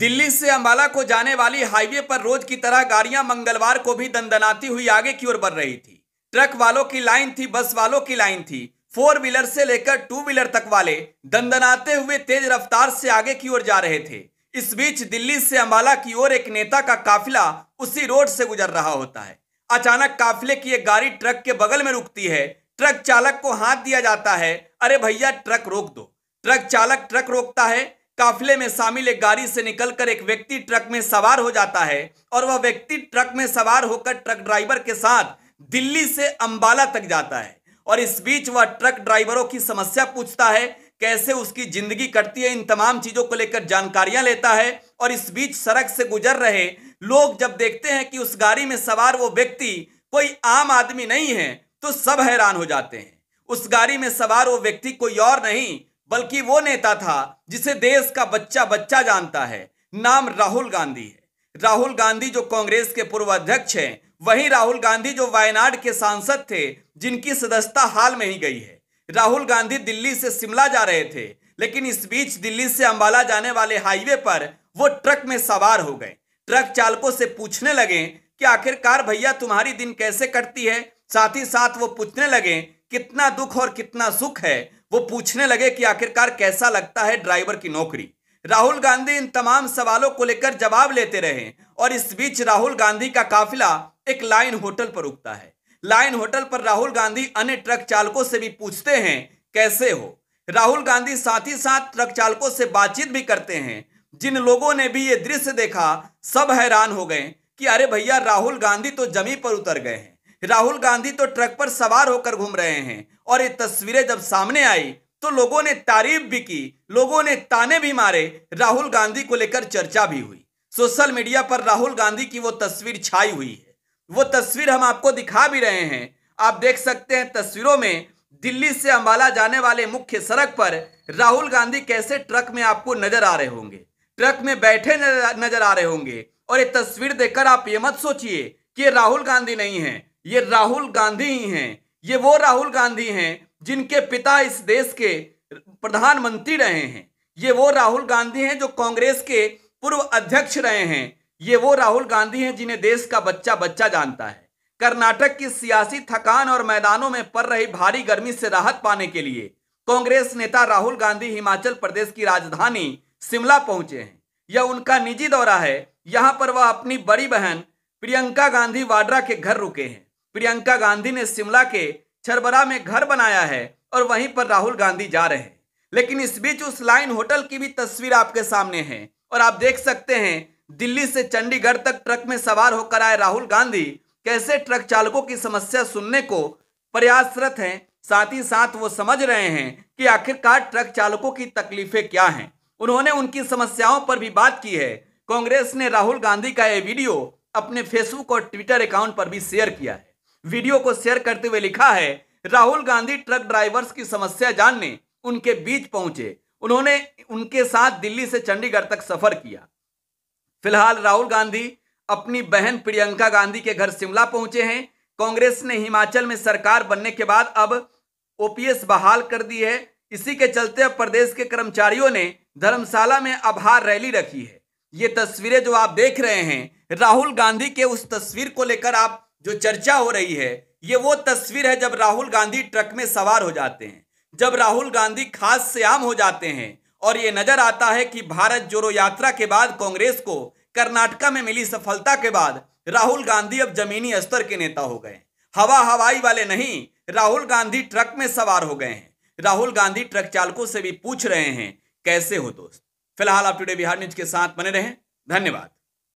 दिल्ली से अंबाला को जाने वाली हाईवे पर रोज की तरह गाड़ियां मंगलवार को भी दंदनाती हुई आगे की ओर बढ़ रही थी ट्रक वालों की लाइन थी बस वालों की लाइन थी फोर व्हीलर से लेकर टू व्हीलर तक वाले दंदनाते हुए तेज रफ्तार से आगे की ओर जा रहे थे इस बीच दिल्ली से अंबाला की ओर एक नेता का काफिला उसी रोड से गुजर रहा होता है अचानक काफिले की एक गाड़ी ट्रक के बगल में रुकती है ट्रक चालक को हाथ दिया जाता है अरे भैया ट्रक रोक दो ट्रक चालक ट्रक रोकता है काफिले में शामिल एक गाड़ी से निकलकर एक व्यक्ति ट्रक में सवार हो जाता है और वह व्यक्ति ट्रक में सवार होकर ट्रक ड्राइवर के साथ दिल्ली से अंबाला तक जाता है और इस बीच वह ट्रक ड्राइवरों की समस्या पूछता है कैसे उसकी जिंदगी कटती है इन तमाम चीज़ों को लेकर जानकारियां लेता है और इस बीच सड़क से गुजर रहे लोग जब देखते हैं कि उस गाड़ी में सवार वो व्यक्ति कोई आम आदमी नहीं है तो सब हैरान हो जाते हैं उस गाड़ी में सवार वो व्यक्ति कोई और नहीं बल्कि वो नेता था जिसे देश का बच्चा बच्चा जानता है नाम राहुल गांधी है राहुल गांधी जो कांग्रेस के पूर्व अध्यक्ष हैं वही राहुल गांधी जो वायनाड के सांसद थे जिनकी सदस्यता हाल में ही गई है राहुल गांधी दिल्ली से शिमला जा रहे थे लेकिन इस बीच दिल्ली से अंबाला जाने वाले हाईवे पर वो ट्रक में सवार हो गए ट्रक चालकों से पूछने लगे कि आखिरकार भैया तुम्हारी दिन कैसे कटती है साथ ही साथ वो पूछने लगे कितना दुख और कितना सुख है वो पूछने लगे कि आखिरकार कैसा लगता है ड्राइवर की नौकरी राहुल गांधी इन तमाम सवालों को लेकर जवाब लेते रहे और इस बीच राहुल गांधी का काफिला एक लाइन होटल पर रुकता है लाइन होटल पर राहुल गांधी अन्य ट्रक चालकों से भी पूछते हैं कैसे हो राहुल गांधी साथ ही साथ ट्रक चालकों से बातचीत भी करते हैं जिन लोगों ने भी ये दृश्य देखा सब हैरान हो गए कि अरे भैया राहुल गांधी तो जमी पर उतर गए हैं राहुल गांधी तो ट्रक पर सवार होकर घूम रहे हैं और ये तस्वीरें जब सामने आई तो लोगों ने तारीफ भी की लोगों ने ताने भी मारे राहुल गांधी को लेकर चर्चा भी हुई सोशल मीडिया पर राहुल गांधी की वो तस्वीर छाई हुई है वो तस्वीर हम आपको दिखा भी रहे हैं आप देख सकते हैं तस्वीरों में दिल्ली से अंबाला जाने वाले मुख्य सड़क पर राहुल गांधी कैसे ट्रक में आपको नजर आ रहे होंगे ट्रक में बैठे नजर आ रहे होंगे और ये तस्वीर देखकर आप ये मत सोचिए कि राहुल गांधी नहीं है ये राहुल गांधी ही हैं ये वो राहुल गांधी हैं जिनके पिता इस देश के प्रधानमंत्री रहे हैं ये वो राहुल गांधी हैं जो कांग्रेस के पूर्व अध्यक्ष रहे हैं ये वो राहुल गांधी हैं जिन्हें देश का बच्चा बच्चा जानता है कर्नाटक की सियासी थकान और मैदानों में पड़ रही भारी गर्मी से राहत पाने के लिए कांग्रेस नेता राहुल गांधी हिमाचल प्रदेश की राजधानी शिमला पहुंचे हैं यह उनका निजी दौरा है यहां पर वह अपनी बड़ी बहन प्रियंका गांधी वाड्रा के घर रुके हैं प्रियंका गांधी ने शिमला के छरबरा में घर बनाया है और वहीं पर राहुल गांधी जा रहे हैं लेकिन इस बीच उस लाइन होटल की भी तस्वीर आपके सामने है और आप देख सकते हैं दिल्ली से चंडीगढ़ तक ट्रक में सवार होकर आए राहुल गांधी कैसे ट्रक चालकों की समस्या सुनने को प्रयासरत हैं साथ ही साथ वो समझ रहे हैं कि आखिरकार ट्रक चालकों की तकलीफें क्या हैं उन्होंने उनकी समस्याओं पर भी बात की है कांग्रेस ने राहुल गांधी का यह वीडियो अपने फेसबुक और ट्विटर अकाउंट पर भी शेयर किया है वीडियो को शेयर करते हुए लिखा है राहुल गांधी ट्रक ड्राइवर्स की समस्या जानने उनके बीच पहुंचे उन्होंने उनके साथ दिल्ली से चंडीगढ़ तक सफर किया फिलहाल राहुल गांधी अपनी बहन प्रियंका गांधी के घर शिमला पहुंचे हैं कांग्रेस ने हिमाचल में सरकार बनने के बाद अब ओपीएस बहाल कर दी है इसी के चलते अब प्रदेश के कर्मचारियों ने धर्मशाला में आभार रैली रखी है ये तस्वीरें जो आप देख रहे हैं राहुल गांधी के उस तस्वीर को लेकर आप जो चर्चा हो रही है ये वो तस्वीर है जब राहुल गांधी ट्रक में सवार हो जाते हैं जब राहुल गांधी खास से आम हो जाते हैं और ये नजर आता है कि भारत जोड़ो यात्रा के बाद कांग्रेस को कर्नाटका में मिली सफलता के बाद राहुल गांधी अब जमीनी स्तर के नेता हो गए हवा हवाई वाले नहीं राहुल गांधी ट्रक में सवार हो गए हैं राहुल गांधी ट्रक चालकों से भी पूछ रहे हैं कैसे हो दोस्त फिलहाल आप टुडे बिहार न्यूज के साथ बने रहें धन्यवाद